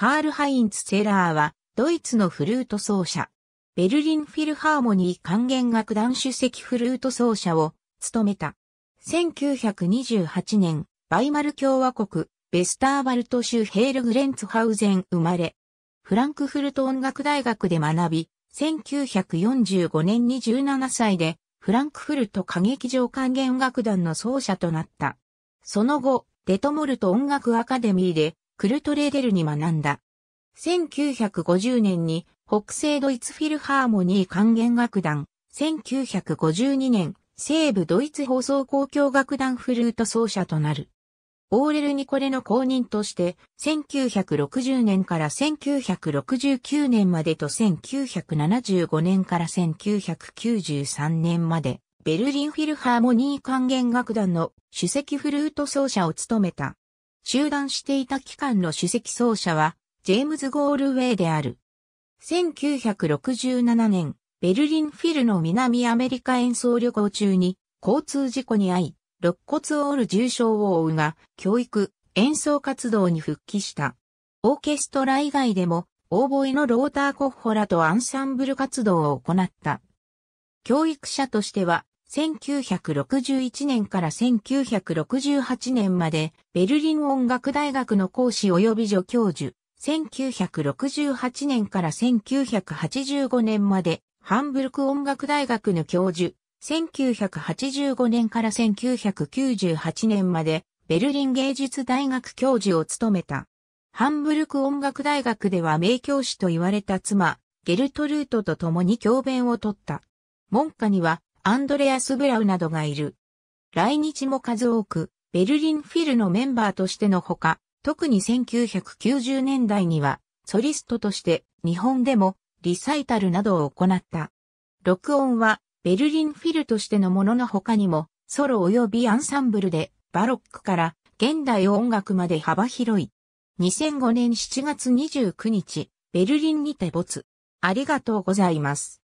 カール・ハインツ・セラーは、ドイツのフルート奏者。ベルリンフィルハーモニー管弦楽団主席フルート奏者を務めた。1928年、バイマル共和国、ベスターバルト州ヘールグレンツハウゼン生まれ。フランクフルト音楽大学で学び、1945年に17歳で、フランクフルト歌劇場管弦楽団の奏者となった。その後、デトモルト音楽アカデミーで、クルトレーデルに学んだ。1950年に北西ドイツフィルハーモニー管弦楽団、1952年西部ドイツ放送公共楽団フルート奏者となる。オーレル・ニコレの公認として、1960年から1969年までと1975年から1993年まで、ベルリンフィルハーモニー管弦楽団の首席フルート奏者を務めた。中断していた機関の主席奏者は、ジェームズ・ゴールウェイである。1967年、ベルリンフィルの南アメリカ演奏旅行中に、交通事故に遭い、肋骨を折る重傷を負うが、教育、演奏活動に復帰した。オーケストラ以外でも、オーボエのローターコッホラとアンサンブル活動を行った。教育者としては、1961年から1968年までベルリン音楽大学の講師及び助教授。1968年から1985年までハンブルク音楽大学の教授。1985年から1998年までベルリン芸術大学教授を務めた。ハンブルク音楽大学では名教師と言われた妻、ゲルトルートと共に教鞭を取った。門下にはアンドレアス・ブラウなどがいる。来日も数多く、ベルリンフィルのメンバーとしてのほか、特に1990年代には、ソリストとして日本でもリサイタルなどを行った。録音はベルリンフィルとしてのものの他にも、ソロ及びアンサンブルでバロックから現代音楽まで幅広い。2005年7月29日、ベルリンにて没。ありがとうございます。